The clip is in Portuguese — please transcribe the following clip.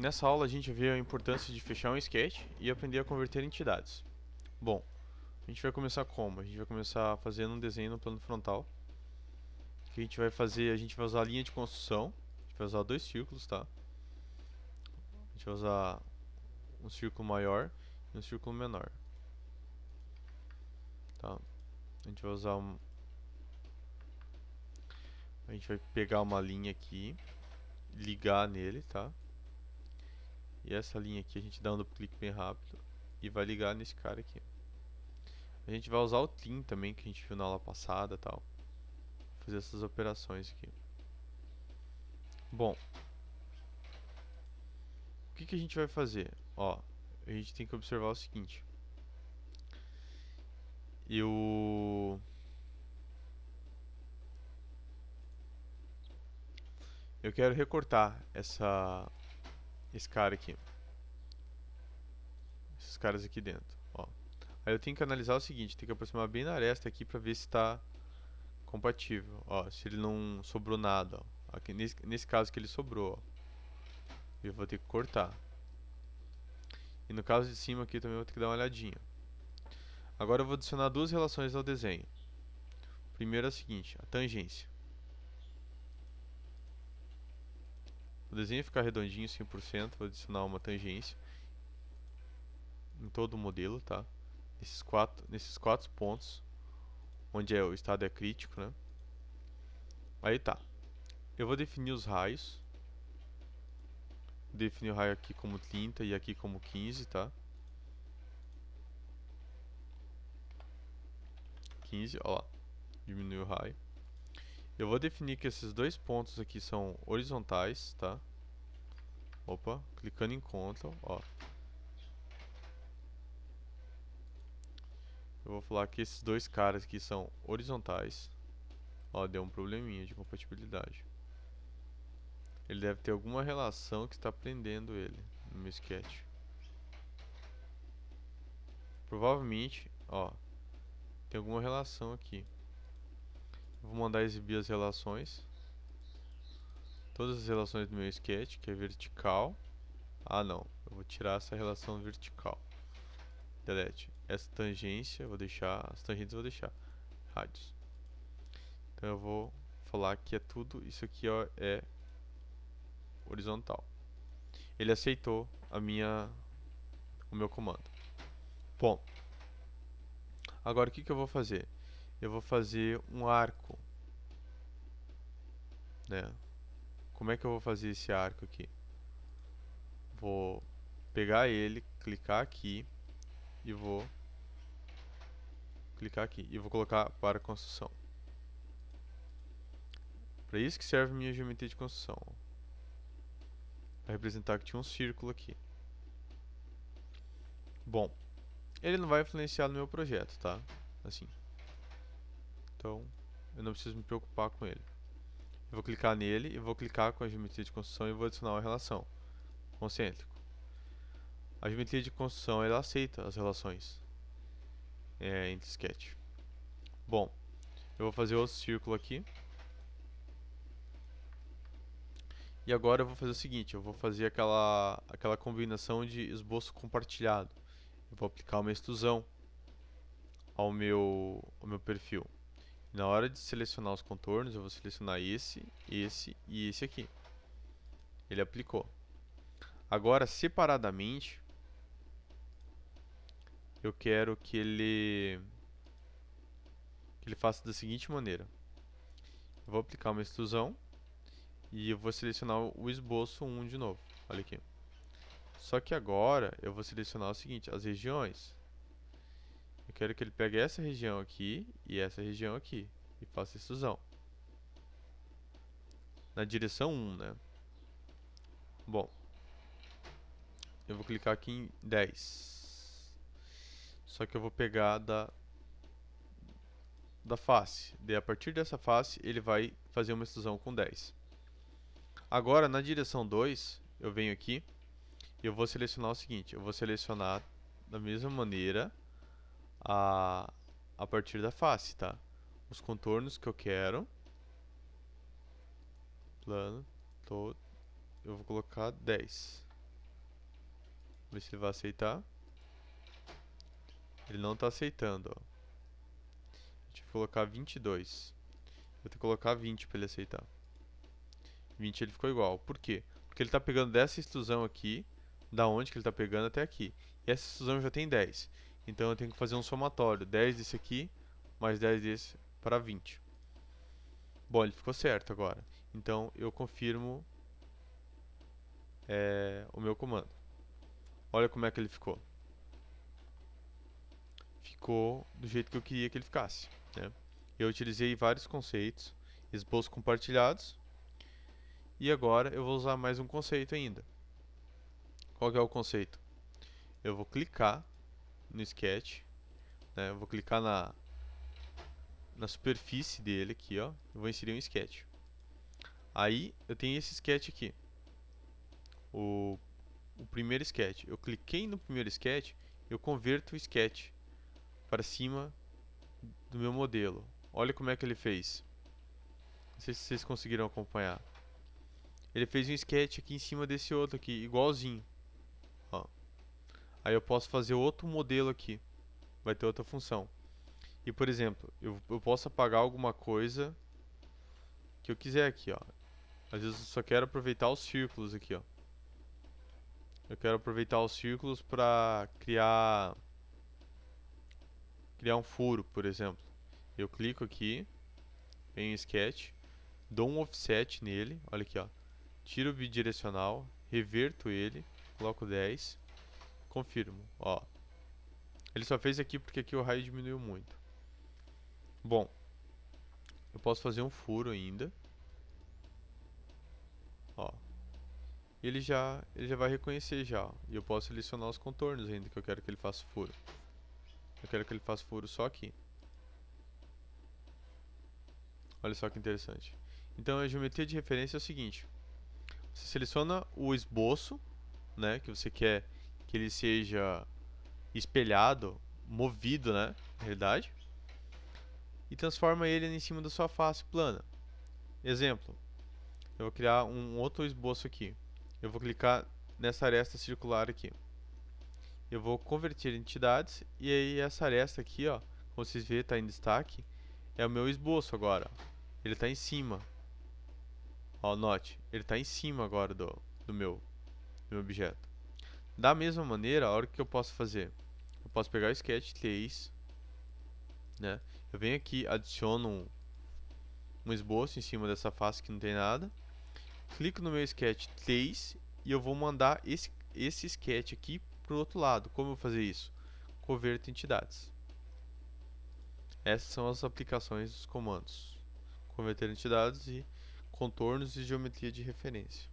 Nessa aula a gente viu a importância de fechar um sketch e aprender a converter entidades. Bom, a gente vai começar como? A gente vai começar fazendo um desenho no plano frontal. O que a gente vai fazer? A gente vai usar a linha de construção. A gente vai usar dois círculos, tá? A gente vai usar um círculo maior e um círculo menor. Tá? A gente vai usar um... A gente vai pegar uma linha aqui, ligar nele, tá? E essa linha aqui a gente dá um duplo clique bem rápido e vai ligar nesse cara aqui. A gente vai usar o trim também que a gente viu na aula passada tal. Fazer essas operações aqui. Bom. O que, que a gente vai fazer? Ó, a gente tem que observar o seguinte. Eu... Eu quero recortar essa esse cara aqui. Esses caras aqui dentro, ó. Aí eu tenho que analisar o seguinte, tem que aproximar bem na aresta aqui para ver se está compatível, ó, se ele não sobrou nada, ó. Aqui, nesse, nesse caso que ele sobrou, ó. Eu vou ter que cortar. E no caso de cima aqui também vou ter que dar uma olhadinha. Agora eu vou adicionar duas relações ao desenho. Primeiro é o seguinte, a tangência. O desenho ficar redondinho 100%, vou adicionar uma tangência em todo o modelo, tá? Nesses quatro, nesses quatro pontos, onde é, o estado é crítico, né? Aí tá. Eu vou definir os raios. Vou definir o raio aqui como 30 e aqui como 15, tá? 15, ó lá. Diminuiu o raio. Eu vou definir que esses dois pontos aqui são horizontais, tá? Opa, clicando em Ctrl, ó. Eu vou falar que esses dois caras aqui são horizontais. Ó, deu um probleminha de compatibilidade. Ele deve ter alguma relação que está prendendo ele no meu sketch. Provavelmente, ó, tem alguma relação aqui. Vou mandar exibir as relações. Todas as relações do meu sketch, que é vertical. Ah não, eu vou tirar essa relação vertical. Delete. Essa tangência, vou deixar. As tangentes eu vou deixar. Rádios. Então eu vou falar que é tudo. Isso aqui ó, é horizontal. Ele aceitou a minha, o meu comando. Bom, agora o que, que eu vou fazer? eu vou fazer um arco. Né? Como é que eu vou fazer esse arco aqui? Vou pegar ele, clicar aqui e vou clicar aqui e vou colocar para construção. Para isso que serve minha geometria de construção. Para representar que tinha um círculo aqui. Bom, ele não vai influenciar no meu projeto, tá? Assim, então, eu não preciso me preocupar com ele. Eu vou clicar nele e vou clicar com a geometria de construção e vou adicionar uma relação. Concêntrico. A geometria de construção ela aceita as relações é, entre sketch. Bom, eu vou fazer outro círculo aqui. E agora eu vou fazer o seguinte, eu vou fazer aquela, aquela combinação de esboço compartilhado. Eu vou aplicar uma extrusão ao meu, ao meu perfil. Na hora de selecionar os contornos, eu vou selecionar esse, esse e esse aqui. Ele aplicou. Agora, separadamente, eu quero que ele, que ele faça da seguinte maneira. Eu vou aplicar uma extrusão e eu vou selecionar o esboço 1 de novo. Olha aqui. Só que agora eu vou selecionar o seguinte, as regiões. Eu quero que ele pegue essa região aqui e essa região aqui. E faça extrusão. Na direção 1, né? Bom. Eu vou clicar aqui em 10. Só que eu vou pegar da da face. De a partir dessa face, ele vai fazer uma extrusão com 10. Agora, na direção 2, eu venho aqui e eu vou selecionar o seguinte. Eu vou selecionar da mesma maneira a, a partir da face, tá? Os contornos que eu quero. Plano todo. Eu vou colocar 10. Vamos ver se ele vai aceitar. Ele não está aceitando, ó. Deixa eu colocar 22. Vou ter que colocar 20 para ele aceitar. 20 ele ficou igual. Por quê? Porque ele está pegando dessa extrusão aqui, da onde que ele está pegando até aqui. E essa extrusão já tem 10. Então eu tenho que fazer um somatório. 10 desse aqui, mais 10 desse, para 20. Bom, ele ficou certo agora. Então eu confirmo é, o meu comando. Olha como é que ele ficou. Ficou do jeito que eu queria que ele ficasse. Né? Eu utilizei vários conceitos, esboços compartilhados. E agora eu vou usar mais um conceito ainda. Qual é o conceito? Eu vou clicar no sketch. Né? Eu vou clicar na, na superfície dele aqui, ó. Eu vou inserir um sketch. Aí eu tenho esse sketch aqui. O, o primeiro sketch. Eu cliquei no primeiro sketch, eu converto o sketch para cima do meu modelo. Olha como é que ele fez. Não sei se vocês conseguiram acompanhar. Ele fez um sketch aqui em cima desse outro aqui, igualzinho. Aí eu posso fazer outro modelo aqui. Vai ter outra função. E, por exemplo, eu, eu posso apagar alguma coisa que eu quiser aqui, ó. Às vezes eu só quero aproveitar os círculos aqui, ó. Eu quero aproveitar os círculos para criar criar um furo, por exemplo. Eu clico aqui em sketch, dou um offset nele, olha aqui, ó. Tiro o bidirecional, reverto ele, coloco 10 Confirmo, ó. Ele só fez aqui porque aqui o raio diminuiu muito. Bom, eu posso fazer um furo ainda. Ó. Ele já, ele já vai reconhecer já. E eu posso selecionar os contornos ainda que eu quero que ele faça furo. Eu quero que ele faça furo só aqui. Olha só que interessante. Então a geometria de referência é o seguinte. Você seleciona o esboço, né, que você quer que ele seja espelhado, movido, né, na realidade, e transforma ele em cima da sua face plana. Exemplo, eu vou criar um outro esboço aqui. Eu vou clicar nessa aresta circular aqui. Eu vou converter entidades e aí essa aresta aqui, ó, como vocês vêem, está em destaque, é o meu esboço agora. Ele está em cima. Ó, note, ele está em cima agora do, do meu do meu objeto. Da mesma maneira, a hora que eu posso fazer? Eu posso pegar o sketch 3, né? Eu venho aqui, adiciono um, um esboço em cima dessa face que não tem nada. Clico no meu sketch 3 e eu vou mandar esse, esse sketch aqui para o outro lado. Como eu fazer isso? Converto entidades. Essas são as aplicações dos comandos. Converter entidades e contornos e geometria de referência.